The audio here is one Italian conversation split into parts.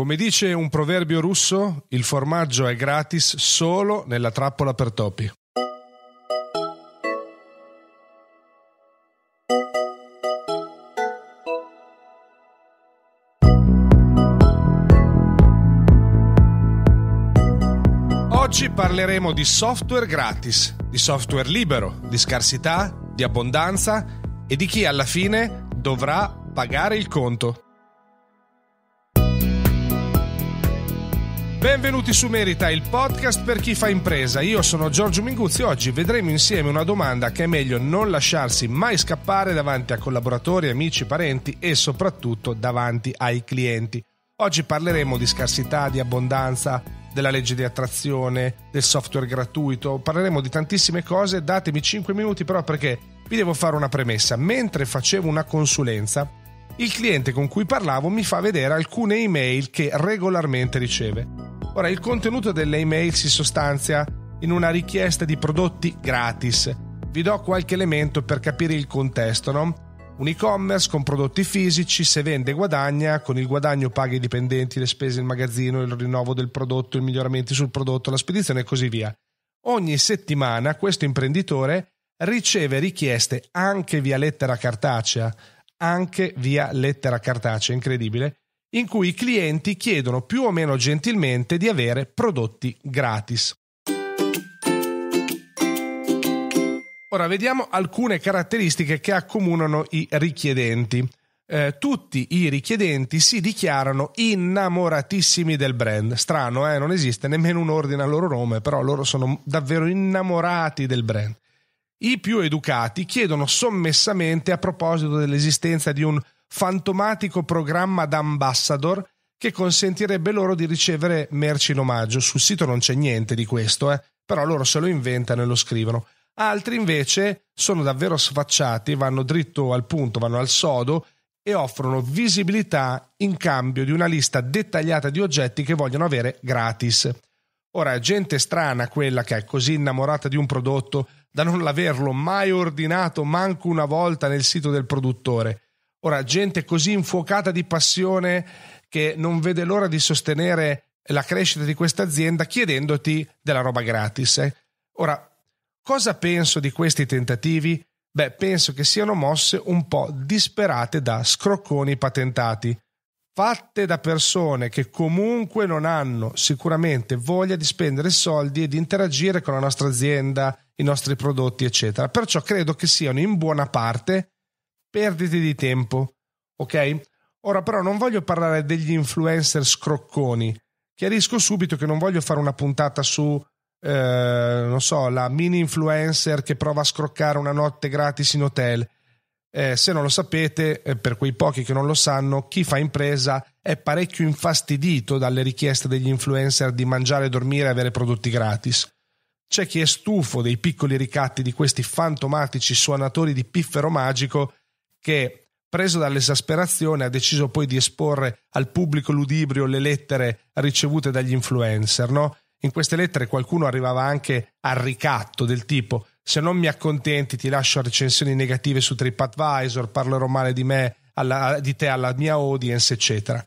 Come dice un proverbio russo, il formaggio è gratis solo nella trappola per topi. Oggi parleremo di software gratis, di software libero, di scarsità, di abbondanza e di chi alla fine dovrà pagare il conto. Benvenuti su Merita, il podcast per chi fa impresa. Io sono Giorgio Minguzzi e oggi vedremo insieme una domanda che è meglio non lasciarsi mai scappare davanti a collaboratori, amici, parenti e soprattutto davanti ai clienti. Oggi parleremo di scarsità, di abbondanza, della legge di attrazione, del software gratuito, parleremo di tantissime cose, datemi 5 minuti però perché vi devo fare una premessa. Mentre facevo una consulenza, il cliente con cui parlavo mi fa vedere alcune email che regolarmente riceve Ora, il contenuto delle email si sostanzia in una richiesta di prodotti gratis. Vi do qualche elemento per capire il contesto, no? Un e-commerce con prodotti fisici, se vende guadagna, con il guadagno paga i dipendenti, le spese in magazzino, il rinnovo del prodotto, i miglioramenti sul prodotto, la spedizione e così via. Ogni settimana questo imprenditore riceve richieste anche via lettera cartacea, anche via lettera cartacea, incredibile, in cui i clienti chiedono più o meno gentilmente di avere prodotti gratis. Ora vediamo alcune caratteristiche che accomunano i richiedenti. Eh, tutti i richiedenti si dichiarano innamoratissimi del brand. Strano, eh? non esiste nemmeno un ordine al loro nome, però loro sono davvero innamorati del brand. I più educati chiedono sommessamente a proposito dell'esistenza di un fantomatico programma d'ambassador che consentirebbe loro di ricevere merci in omaggio. Sul sito non c'è niente di questo, eh? però loro se lo inventano e lo scrivono. Altri invece sono davvero sfacciati, vanno dritto al punto, vanno al sodo e offrono visibilità in cambio di una lista dettagliata di oggetti che vogliono avere gratis. Ora, è gente strana quella che è così innamorata di un prodotto da non averlo mai ordinato manco una volta nel sito del produttore Ora, gente così infuocata di passione che non vede l'ora di sostenere la crescita di questa azienda chiedendoti della roba gratis. Eh. Ora, cosa penso di questi tentativi? Beh, penso che siano mosse un po' disperate da scrocconi patentati, fatte da persone che comunque non hanno sicuramente voglia di spendere soldi e di interagire con la nostra azienda, i nostri prodotti, eccetera. Perciò credo che siano in buona parte perdite di tempo. Ok? Ora però non voglio parlare degli influencer scrocconi. Chiarisco subito che non voglio fare una puntata su, eh, non so, la mini influencer che prova a scroccare una notte gratis in hotel. Eh, se non lo sapete, eh, per quei pochi che non lo sanno, chi fa impresa è parecchio infastidito dalle richieste degli influencer di mangiare, dormire e avere prodotti gratis. C'è chi è stufo dei piccoli ricatti di questi fantomatici suonatori di piffero magico che preso dall'esasperazione, ha deciso poi di esporre al pubblico ludibrio le lettere ricevute dagli influencer. No? In queste lettere qualcuno arrivava anche al ricatto del tipo se non mi accontenti ti lascio recensioni negative su TripAdvisor, parlerò male di, me, alla, di te alla mia audience, eccetera.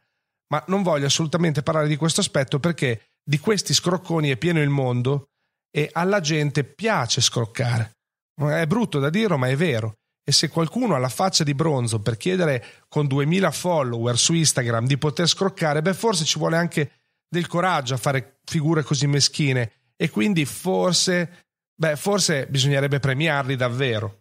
Ma non voglio assolutamente parlare di questo aspetto perché di questi scrocconi è pieno il mondo e alla gente piace scroccare. È brutto da dirlo, ma è vero e se qualcuno ha la faccia di bronzo per chiedere con 2000 follower su Instagram di poter scroccare, beh forse ci vuole anche del coraggio a fare figure così meschine e quindi forse, beh forse bisognerebbe premiarli davvero.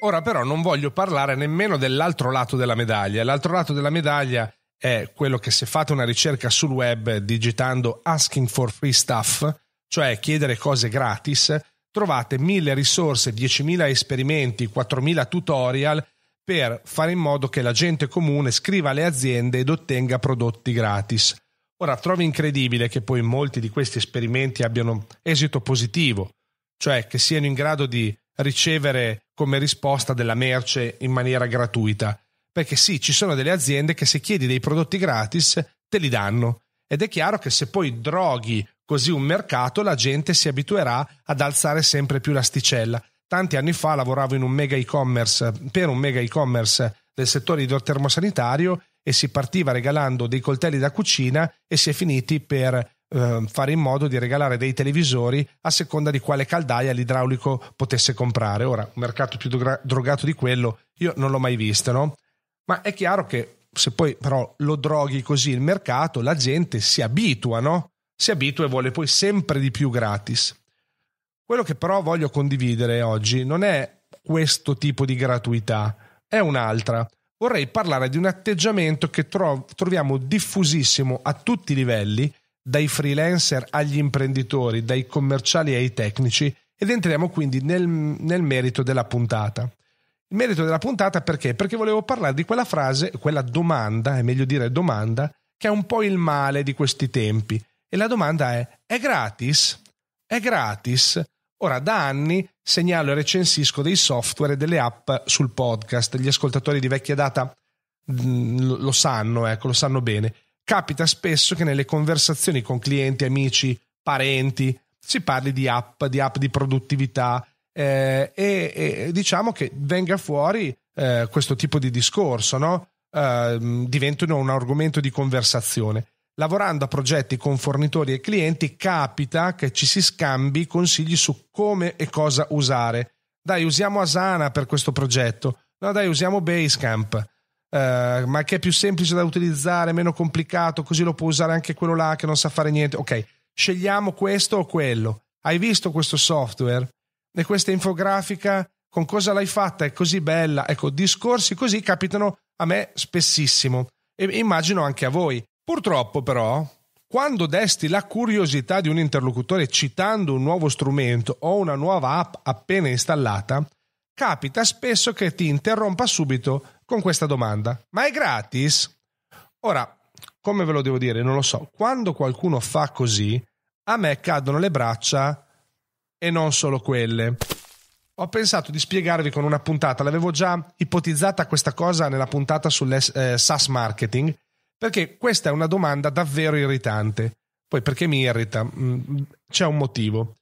Ora però non voglio parlare nemmeno dell'altro lato della medaglia. L'altro lato della medaglia è quello che se fate una ricerca sul web digitando asking for free stuff, cioè chiedere cose gratis, trovate mille risorse, 10.000 esperimenti, 4.000 tutorial per fare in modo che la gente comune scriva alle aziende ed ottenga prodotti gratis. Ora, trovi incredibile che poi molti di questi esperimenti abbiano esito positivo, cioè che siano in grado di ricevere come risposta della merce in maniera gratuita. Perché sì, ci sono delle aziende che se chiedi dei prodotti gratis te li danno. Ed è chiaro che se poi droghi Così un mercato la gente si abituerà ad alzare sempre più l'asticella. Tanti anni fa lavoravo in un mega e-commerce, per un mega e-commerce del settore idrotermosanitario e si partiva regalando dei coltelli da cucina e si è finiti per eh, fare in modo di regalare dei televisori a seconda di quale caldaia l'idraulico potesse comprare. Ora, un mercato più drogato di quello io non l'ho mai visto, no? Ma è chiaro che se poi però lo droghi così il mercato, la gente si abitua, no? si abitua e vuole poi sempre di più gratis. Quello che però voglio condividere oggi non è questo tipo di gratuità, è un'altra. Vorrei parlare di un atteggiamento che tro- troviamo diffusissimo a tutti i livelli, dai freelancer agli imprenditori, dai commerciali ai tecnici, ed entriamo quindi nel, nel merito della puntata. Il merito della puntata perché? Perché volevo parlare di quella frase, quella domanda, è meglio dire domanda, che è un po' il male di questi tempi e la domanda è, è gratis? È gratis? Ora, da anni segnalo e recensisco dei software e delle app sul podcast. Gli ascoltatori di vecchia data mm, lo sanno, ecco, lo sanno bene. Capita spesso che nelle conversazioni con clienti, amici, parenti, si parli di app, di app di produttività eh, e, e, diciamo che venga fuori eh, questo tipo di discorso, no? eh, diventano un argomento di conversazione. Lavorando a progetti con fornitori e clienti capita che ci si scambi consigli su come e cosa usare. Dai, usiamo Asana per questo progetto. No, dai, usiamo Basecamp. Uh, ma che è più semplice da utilizzare, meno complicato, così lo può usare anche quello là che non sa fare niente. Ok, scegliamo questo o quello. Hai visto questo software? E questa infografica con cosa l'hai fatta? È così bella. Ecco, discorsi così capitano a me spessissimo e immagino anche a voi. Purtroppo però, quando desti la curiosità di un interlocutore citando un nuovo strumento o una nuova app appena installata, capita spesso che ti interrompa subito con questa domanda. Ma è gratis? Ora, come ve lo devo dire, non lo so. Quando qualcuno fa così, a me cadono le braccia e non solo quelle. Ho pensato di spiegarvi con una puntata, l'avevo già ipotizzata questa cosa nella puntata sul eh, SaaS marketing perché questa è una domanda davvero irritante. Poi perché mi irrita? Mm, c'è un motivo.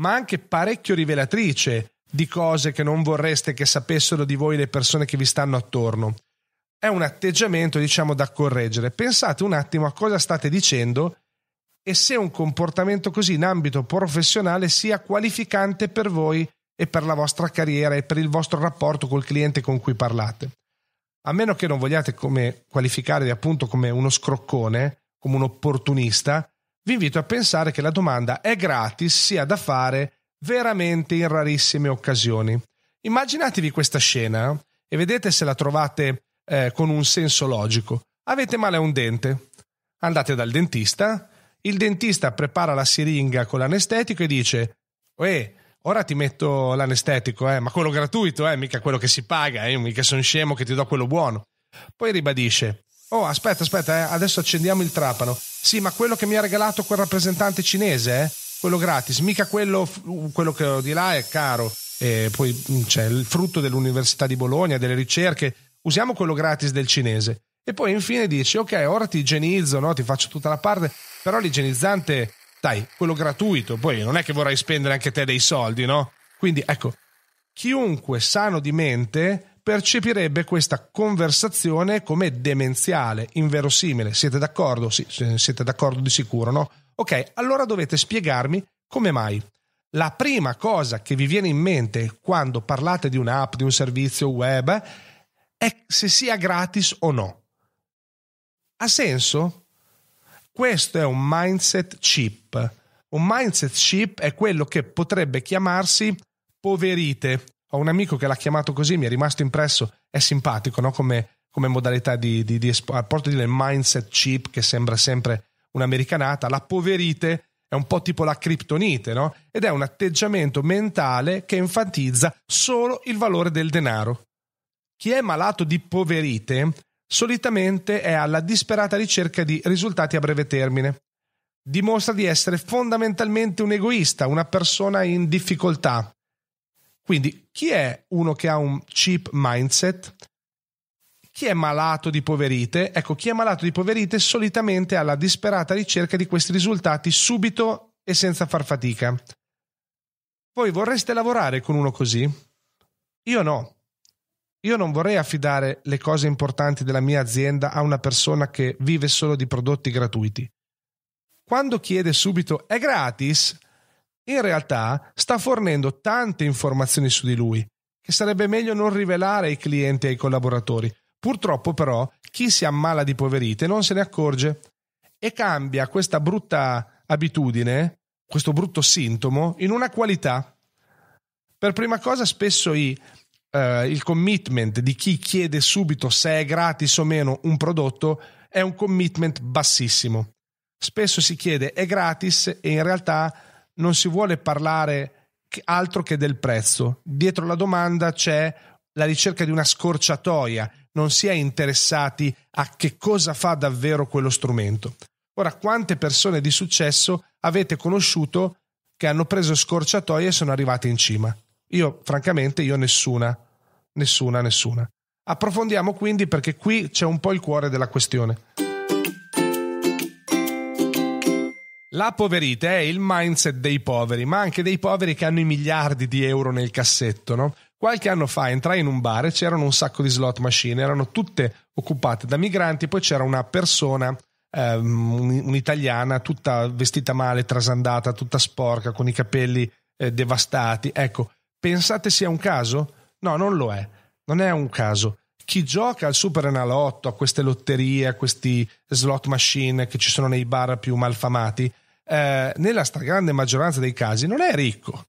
Ma anche parecchio rivelatrice di cose che non vorreste che sapessero di voi le persone che vi stanno attorno. È un atteggiamento, diciamo, da correggere. Pensate un attimo a cosa state dicendo e se un comportamento così in ambito professionale sia qualificante per voi e per la vostra carriera e per il vostro rapporto col cliente con cui parlate a meno che non vogliate come qualificarvi appunto come uno scroccone, come un opportunista, vi invito a pensare che la domanda è gratis sia da fare veramente in rarissime occasioni. Immaginatevi questa scena e vedete se la trovate eh, con un senso logico. Avete male a un dente. Andate dal dentista, il dentista prepara la siringa con l'anestetico e dice: Uè, Ora ti metto l'anestetico, eh, ma quello gratuito, eh, mica quello che si paga, eh, mica sono scemo che ti do quello buono. Poi ribadisce: Oh, aspetta, aspetta, eh, adesso accendiamo il trapano. Sì, ma quello che mi ha regalato quel rappresentante cinese, eh? quello gratis, mica quello, uh, quello che ho di là è caro. E poi mm, c'è cioè, il frutto dell'Università di Bologna, delle ricerche. Usiamo quello gratis del cinese. E poi infine dici: Ok, ora ti igienizzo, no? ti faccio tutta la parte, però l'igienizzante dai, quello gratuito, poi non è che vorrai spendere anche te dei soldi, no? Quindi ecco, chiunque sano di mente percepirebbe questa conversazione come demenziale, inverosimile. Siete d'accordo? Sì, siete d'accordo di sicuro, no? Ok, allora dovete spiegarmi come mai. La prima cosa che vi viene in mente quando parlate di un'app, di un servizio web, è se sia gratis o no. Ha senso? Questo è un mindset chip. Un mindset chip è quello che potrebbe chiamarsi poverite. Ho un amico che l'ha chiamato così, mi è rimasto impresso, è simpatico no? come, come modalità di, di, di espo- porto dire mindset chip che sembra sempre un'americanata, la poverite è un po' tipo la criptonite, no? Ed è un atteggiamento mentale che enfatizza solo il valore del denaro. Chi è malato di poverite solitamente è alla disperata ricerca di risultati a breve termine. Dimostra di essere fondamentalmente un egoista, una persona in difficoltà. Quindi chi è uno che ha un cheap mindset? Chi è malato di poverite? Ecco, chi è malato di poverite solitamente è alla disperata ricerca di questi risultati subito e senza far fatica. Voi vorreste lavorare con uno così? Io no. Io non vorrei affidare le cose importanti della mia azienda a una persona che vive solo di prodotti gratuiti. Quando chiede subito è gratis, in realtà sta fornendo tante informazioni su di lui, che sarebbe meglio non rivelare ai clienti e ai collaboratori. Purtroppo però chi si ammala di poverite non se ne accorge e cambia questa brutta abitudine, questo brutto sintomo, in una qualità. Per prima cosa spesso i uh, il commitment di chi chiede subito se è gratis o meno un prodotto è un commitment bassissimo. Spesso si chiede è gratis e in realtà non si vuole parlare altro che del prezzo. Dietro la domanda c'è la ricerca di una scorciatoia, non si è interessati a che cosa fa davvero quello strumento. Ora, quante persone di successo avete conosciuto che hanno preso scorciatoie e sono arrivate in cima? Io, francamente, io nessuna, nessuna, nessuna. Approfondiamo quindi perché qui c'è un po' il cuore della questione. La poverite è il mindset dei poveri, ma anche dei poveri che hanno i miliardi di euro nel cassetto, no? Qualche anno fa entrai in un bar e c'erano un sacco di slot machine, erano tutte occupate da migranti, poi c'era una persona, ehm, un'italiana, tutta vestita male, trasandata, tutta sporca, con i capelli eh, devastati. Ecco, Pensate sia un caso? No, non lo è. Non è un caso. Chi gioca al Super Enalotto, a queste lotterie, a questi slot machine che ci sono nei bar più malfamati, eh, nella stragrande maggioranza dei casi non è ricco.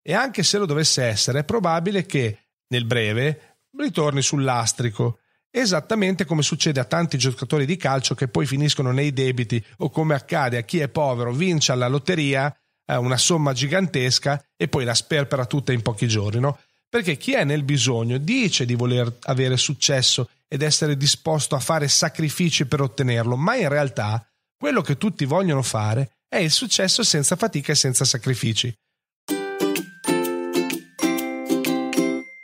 E anche se lo dovesse essere, è probabile che nel breve ritorni sul lastrico, esattamente come succede a tanti giocatori di calcio che poi finiscono nei debiti o come accade a chi è povero, vince alla lotteria eh, una somma gigantesca e poi la sperpera tutta in pochi giorni, no? Perché chi è nel bisogno dice di voler avere successo ed essere disposto a fare sacrifici per ottenerlo, ma in realtà quello che tutti vogliono fare è il successo senza fatica e senza sacrifici.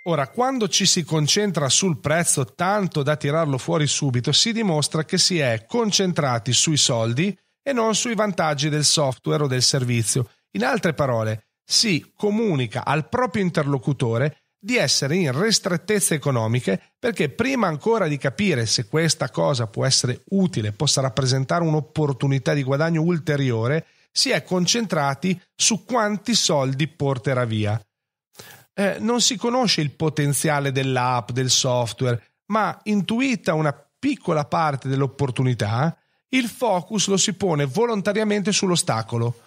Ora, quando ci si concentra sul prezzo tanto da tirarlo fuori subito, si dimostra che si è concentrati sui soldi e non sui vantaggi del software o del servizio, in altre parole, si comunica al proprio interlocutore di essere in ristrettezze economiche perché prima ancora di capire se questa cosa può essere utile, possa rappresentare un'opportunità di guadagno ulteriore, si è concentrati su quanti soldi porterà via. Eh, non si conosce il potenziale dell'app, del software, ma intuita una piccola parte dell'opportunità, il focus lo si pone volontariamente sull'ostacolo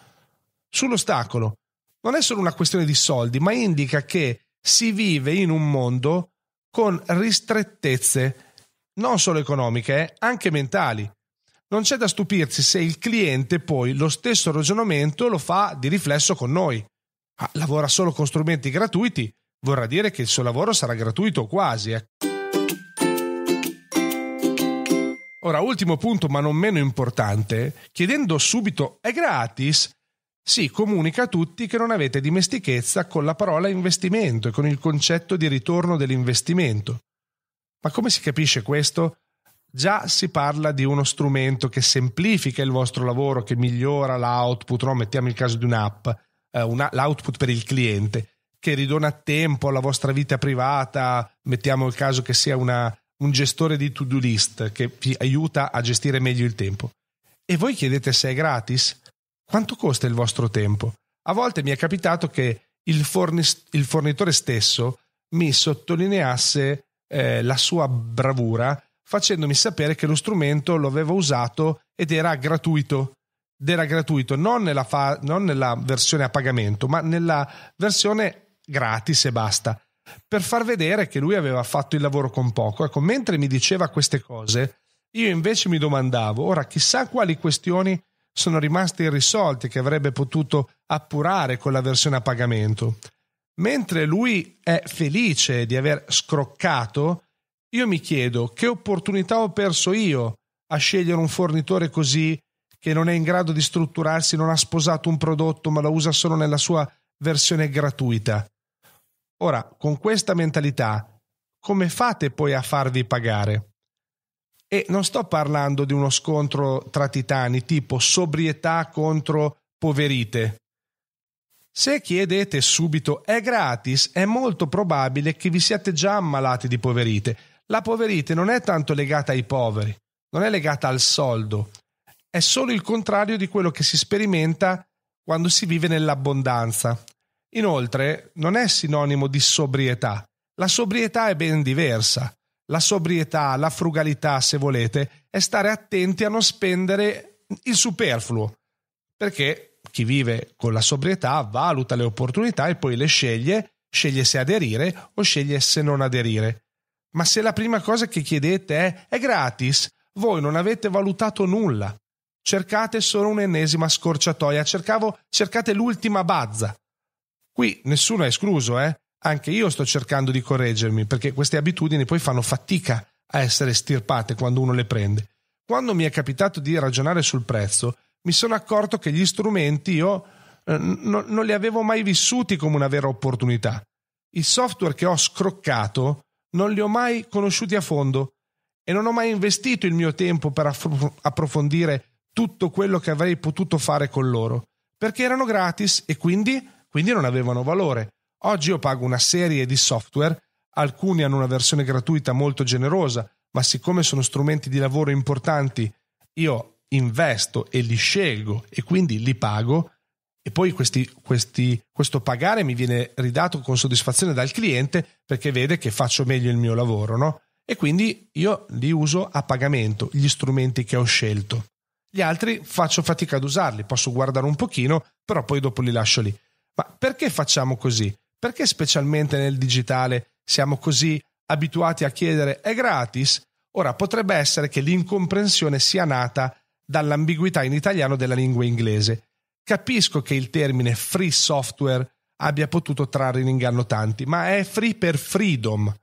sull'ostacolo non è solo una questione di soldi, ma indica che si vive in un mondo con ristrettezze, non solo economiche, eh, anche mentali. Non c'è da stupirsi se il cliente poi lo stesso ragionamento lo fa di riflesso con noi. Ah, lavora solo con strumenti gratuiti, vorrà dire che il suo lavoro sarà gratuito quasi. Eh. Ora, ultimo punto, ma non meno importante, chiedendo subito è gratis, si comunica a tutti che non avete dimestichezza con la parola investimento e con il concetto di ritorno dell'investimento. Ma come si capisce questo? Già si parla di uno strumento che semplifica il vostro lavoro, che migliora l'output, no? mettiamo il caso di un'app, eh, una, l'output per il cliente, che ridona tempo alla vostra vita privata, mettiamo il caso che sia una, un gestore di to-do list che vi aiuta a gestire meglio il tempo. E voi chiedete se è gratis? Quanto costa il vostro tempo? A volte mi è capitato che il, fornis- il fornitore stesso mi sottolineasse eh, la sua bravura facendomi sapere che lo strumento lo aveva usato ed era gratuito. Ed era gratuito non nella, fa- non nella versione a pagamento, ma nella versione gratis e basta, per far vedere che lui aveva fatto il lavoro con poco. Ecco, mentre mi diceva queste cose, io invece mi domandavo, ora chissà quali questioni sono rimasti irrisolti che avrebbe potuto appurare con la versione a pagamento. Mentre lui è felice di aver scroccato, io mi chiedo che opportunità ho perso io a scegliere un fornitore così che non è in grado di strutturarsi, non ha sposato un prodotto ma lo usa solo nella sua versione gratuita. Ora, con questa mentalità, come fate poi a farvi pagare? E non sto parlando di uno scontro tra titani, tipo sobrietà contro poverite. Se chiedete subito è gratis, è molto probabile che vi siate già ammalati di poverite. La poverite non è tanto legata ai poveri, non è legata al soldo, è solo il contrario di quello che si sperimenta quando si vive nell'abbondanza. Inoltre, non è sinonimo di sobrietà. La sobrietà è ben diversa la sobrietà, la frugalità, se volete, è stare attenti a non spendere il superfluo, perché chi vive con la sobrietà valuta le opportunità e poi le sceglie, sceglie se aderire o sceglie se non aderire. Ma se la prima cosa che chiedete è è gratis, voi non avete valutato nulla. Cercate solo un'ennesima scorciatoia, Cercavo, cercate l'ultima bazza. Qui nessuno è escluso, eh? anche io sto cercando di correggermi perché queste abitudini poi fanno fatica a essere stirpate quando uno le prende. Quando mi è capitato di ragionare sul prezzo, mi sono accorto che gli strumenti io eh, no, non li avevo mai vissuti come una vera opportunità. I software che ho scroccato non li ho mai conosciuti a fondo e non ho mai investito il mio tempo per aff- approfondire tutto quello che avrei potuto fare con loro, perché erano gratis e quindi, quindi non avevano valore Oggi io pago una serie di software, alcuni hanno una versione gratuita molto generosa, ma siccome sono strumenti di lavoro importanti, io investo e li scelgo e quindi li pago e poi questi, questi, questo pagare mi viene ridato con soddisfazione dal cliente perché vede che faccio meglio il mio lavoro, no? E quindi io li uso a pagamento, gli strumenti che ho scelto. Gli altri faccio fatica ad usarli, posso guardare un pochino, però poi dopo li lascio lì. Ma perché facciamo così? Perché specialmente nel digitale siamo così abituati a chiedere è gratis? Ora potrebbe essere che l'incomprensione sia nata dall'ambiguità in italiano della lingua inglese. Capisco che il termine free software abbia potuto trarre in inganno tanti, ma è free per freedom,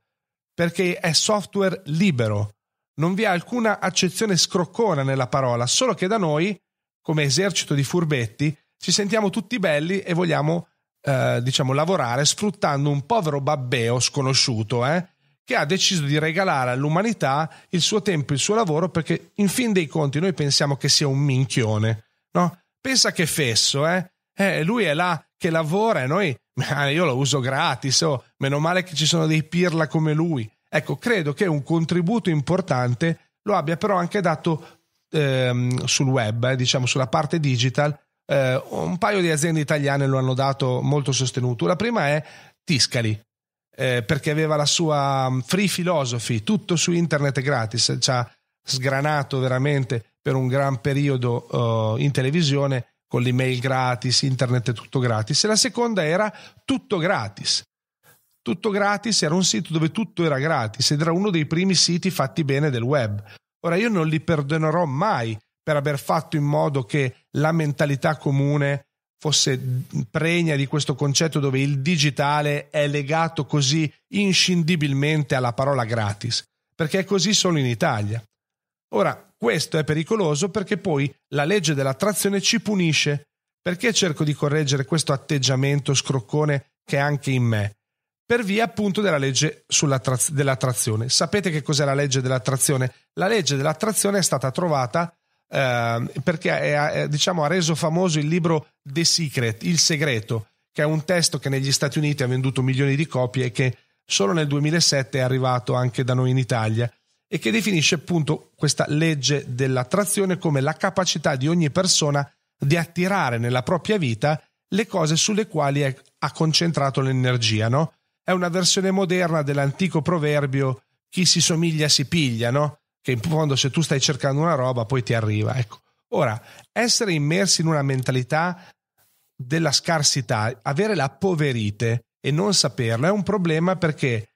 perché è software libero. Non vi è alcuna accezione scroccona nella parola, solo che da noi, come esercito di furbetti, ci sentiamo tutti belli e vogliamo eh, diciamo, lavorare sfruttando un povero babbeo sconosciuto, eh, che ha deciso di regalare all'umanità il suo tempo, e il suo lavoro, perché in fin dei conti noi pensiamo che sia un minchione, no? Pensa che fesso, eh? eh lui è là che lavora e noi, io lo uso gratis, oh, meno male che ci sono dei pirla come lui. Ecco, credo che un contributo importante lo abbia però anche dato ehm, sul web, eh, diciamo sulla parte digital, eh, un paio di aziende italiane lo hanno dato molto sostenuto. La prima è Tiscali, eh, perché aveva la sua mm, free philosophy, tutto su internet gratis, ci ha sgranato veramente per un gran periodo eh, in televisione con l'email gratis, internet tutto gratis. E la seconda era tutto gratis. Tutto gratis era un sito dove tutto era gratis ed era uno dei primi siti fatti bene del web. Ora io non li perdonerò mai per aver fatto in modo che la mentalità comune fosse pregna di questo concetto dove il digitale è legato così inscindibilmente alla parola gratis, perché è così solo in Italia. Ora, questo è pericoloso perché poi la legge dell'attrazione ci punisce. Perché cerco di correggere questo atteggiamento scroccone che è anche in me? Per via appunto della legge dell'attrazione. Sapete che cos'è la legge dell'attrazione? La legge dell'attrazione è stata trovata Ehm, perché è, diciamo, ha reso famoso il libro The Secret, Il Segreto, che è un testo che negli Stati Uniti ha venduto milioni di copie e che solo nel 2007 è arrivato anche da noi in Italia e che definisce appunto questa legge dell'attrazione come la capacità di ogni persona di attirare nella propria vita le cose sulle quali è, ha concentrato l'energia, no? È una versione moderna dell'antico proverbio chi si somiglia si piglia, no? che in fondo se tu stai cercando una roba poi ti arriva. Ecco. Ora, essere immersi in una mentalità della scarsità, avere la poverite e non saperlo è un problema perché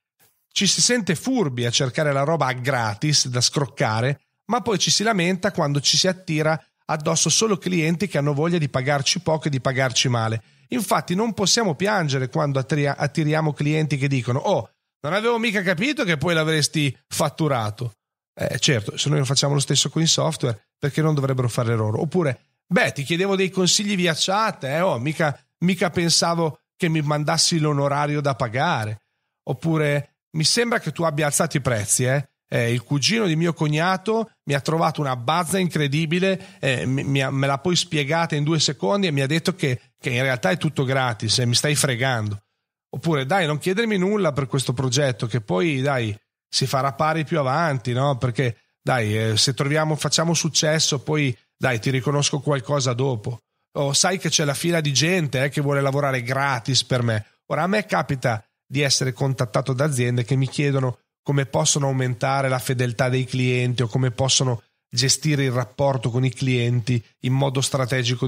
ci si sente furbi a cercare la roba gratis da scroccare, ma poi ci si lamenta quando ci si attira addosso solo clienti che hanno voglia di pagarci poco e di pagarci male. Infatti non possiamo piangere quando attiriamo clienti che dicono "Oh, non avevo mica capito che poi l'avresti fatturato". Eh, certo, se noi non facciamo lo stesso con i software, perché non dovrebbero fare loro? Oppure, beh, ti chiedevo dei consigli via chat, eh, oh, mica, mica pensavo che mi mandassi l'onorario da pagare. Oppure, mi sembra che tu abbia alzato i prezzi, eh? Eh, il cugino di mio cognato mi ha trovato una bazza incredibile, eh, mi, mi ha, me l'ha poi spiegata in due secondi e mi ha detto che, che in realtà è tutto gratis e eh, mi stai fregando. Oppure dai, non chiedermi nulla per questo progetto, che poi dai, si farà pari più avanti, no? Perché dai, eh, se troviamo, facciamo successo, poi dai, ti riconosco qualcosa dopo. Oh, sai che c'è la fila di gente eh, che vuole lavorare gratis per me. Ora a me capita di essere contattato da aziende che mi chiedono come possono aumentare la fedeltà dei clienti o come possono gestire il rapporto con i clienti in modo strategico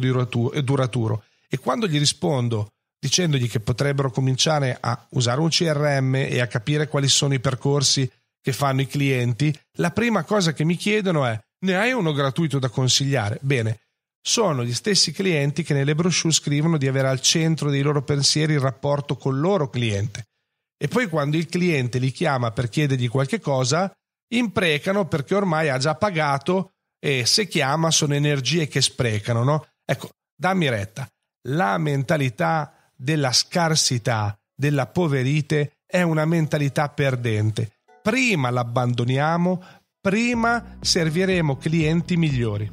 e duraturo. E quando gli rispondo dicendogli che potrebbero cominciare a usare un CRM e a capire quali sono i percorsi che fanno i clienti, la prima cosa che mi chiedono è ne hai uno gratuito da consigliare? Bene, sono gli stessi clienti che nelle brochure scrivono di avere al centro dei loro pensieri il rapporto col loro cliente. E poi quando il cliente li chiama per chiedergli qualche cosa, imprecano perché ormai ha già pagato e se chiama sono energie che sprecano, no? Ecco, dammi retta. La mentalità della scarsità, della poverite, è una mentalità perdente. Prima l'abbandoniamo, prima serviremo clienti migliori.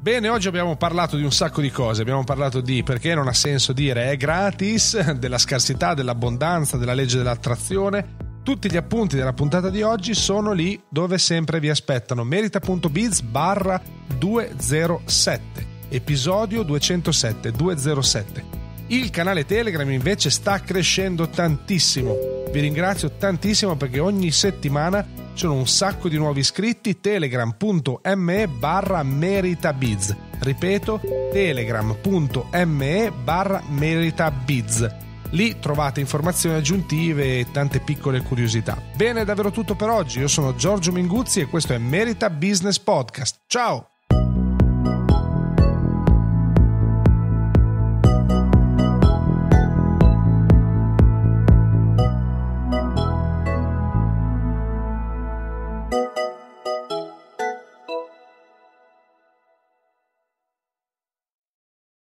Bene, oggi abbiamo parlato di un sacco di cose, abbiamo parlato di perché non ha senso dire è gratis, della scarsità, dell'abbondanza, della legge dell'attrazione, tutti gli appunti della puntata di oggi sono lì dove sempre vi aspettano. Merita.biz barra 207, episodio 207, 207. Il canale Telegram invece sta crescendo tantissimo. Vi ringrazio tantissimo perché ogni settimana ci sono un sacco di nuovi iscritti. Telegram.me barra meritabiz. Ripeto, telegram.me barra meritabiz. Lì trovate informazioni aggiuntive e tante piccole curiosità. Bene, è davvero tutto per oggi. Io sono Giorgio Minguzzi e questo è Merita Business Podcast. Ciao!